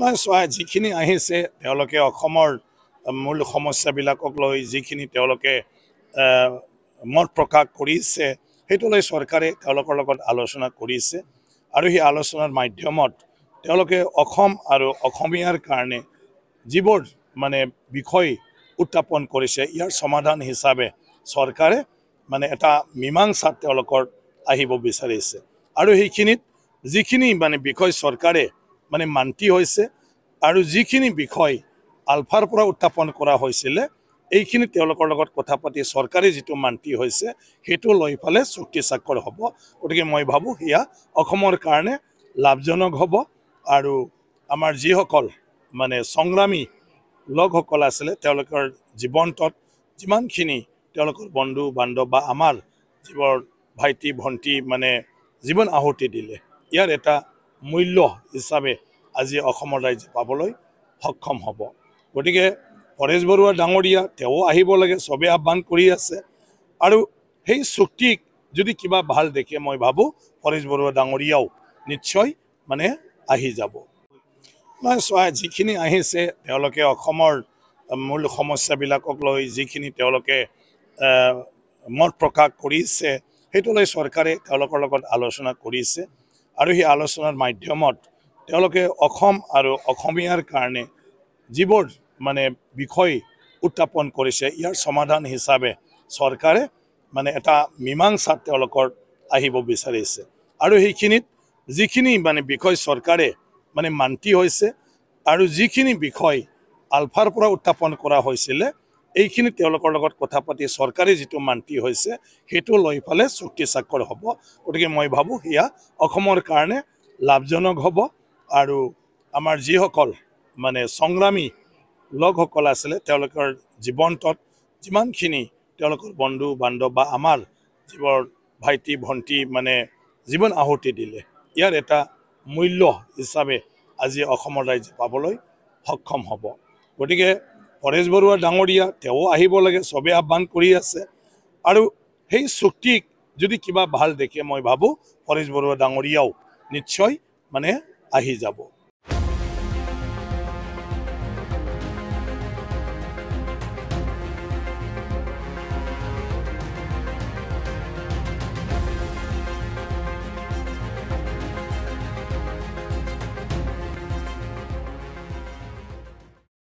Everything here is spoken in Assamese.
মই চোৱা যিখিনি আহিছে তেওঁলোকে অসমৰ মূল সমস্যাবিলাকক লৈ যিখিনি তেওঁলোকে মত প্ৰকাশ কৰিছে সেইটো লৈ চৰকাৰে তেওঁলোকৰ লগত আলোচনা কৰিছে আৰু সেই আলোচনাৰ মাধ্যমত তেওঁলোকে অসম আৰু অসমীয়াৰ কাৰণে যিবোৰ মানে বিষয় উত্থাপন কৰিছে ইয়াৰ সমাধান হিচাপে চৰকাৰে মানে এটা মীমাংসাত তেওঁলোকৰ আহিব বিচাৰিছে আৰু সেইখিনিত যিখিনি মানে বিষয় চৰকাৰে মানে মান্তি হৈছে আৰু যিখিনি বিষয় আলফাৰ পৰা উত্থাপন কৰা হৈছিলে এইখিনি তেওঁলোকৰ লগত কথা পাতি চৰকাৰে যিটো মান্তি হৈছে সেইটো লৈ পেলাই চুক্তি স্বাক্ষৰ হ'ব গতিকে মই ভাবোঁ সেয়া অসমৰ কাৰণে লাভজনক হ'ব আৰু আমাৰ যিসকল মানে সংগ্ৰামী লোকসকল আছিলে তেওঁলোকৰ জীৱনটোত যিমানখিনি তেওঁলোকৰ বন্ধু বান্ধৱ বা আমাৰ যিবোৰ ভাইটি ভণ্টি মানে জীৱন আহুতি দিলে ইয়াৰ এটা মূল্য হিচাপে আজি অসমৰ ৰাইজ পাবলৈ সক্ষম হ'ব গতিকে পৰেশ বৰুৱা ডাঙৰীয়া তেওঁ আহিব লাগে চবেই আহ্বান কৰি আছে আৰু সেই চুক্তিক যদি কিবা ভাল দেখে মই ভাবোঁ পৰেশ বৰুৱা ডাঙৰীয়াও নিশ্চয় মানে আহি যাব মই চোৱা যিখিনি আহিছে তেওঁলোকে অসমৰ মূল সমস্যাবিলাকক লৈ যিখিনি তেওঁলোকে মত প্ৰকাশ কৰিছে সেইটো লৈ চৰকাৰে তেওঁলোকৰ লগত আলোচনা কৰিছে আৰু সেই আলোচনাৰ মাধ্যমত তেওঁলোকে অসম আৰু অসমীয়াৰ কাৰণে যিবোৰ মানে বিষয় উত্থাপন কৰিছে ইয়াৰ সমাধান হিচাপে চৰকাৰে মানে এটা মীমাংসাত তেওঁলোকৰ আহিব বিচাৰিছে আৰু সেইখিনিত যিখিনি মানে বিষয় চৰকাৰে মানে মান্তি হৈছে আৰু যিখিনি বিষয় আলফাৰ পৰা উত্থাপন কৰা হৈছিলে এইখিনি তেওঁলোকৰ লগত কথা পাতি চৰকাৰী যিটো মান্তি হৈছে সেইটো লৈ পেলাই চুক্তি স্বাক্ষৰ হ'ব গতিকে মই ভাবোঁ সেয়া অসমৰ কাৰণে লাভজনক হ'ব আৰু আমাৰ যিসকল মানে সংগ্ৰামী লগসকল আছিলে তেওঁলোকৰ জীৱনটোত যিমানখিনি তেওঁলোকৰ বন্ধু বান্ধৱ বা আমাৰ যিবোৰ ভাইটি ভণ্টি মানে জীৱন আহুতি দিলে ইয়াৰ এটা মূল্য হিচাপে আজি অসমৰ ৰাইজে পাবলৈ সক্ষম হ'ব গতিকে হৰেশ বৰুৱা ডাঙৰীয়া তেওঁ আহিব লাগে সবে আহ্বান কৰি আছে আৰু সেই চুক্তিক যদি কিবা ভাল দেখে মই ভাবোঁ হৰেশ বৰুৱা ডাঙৰীয়াও নিশ্চয় মানে আহি যাব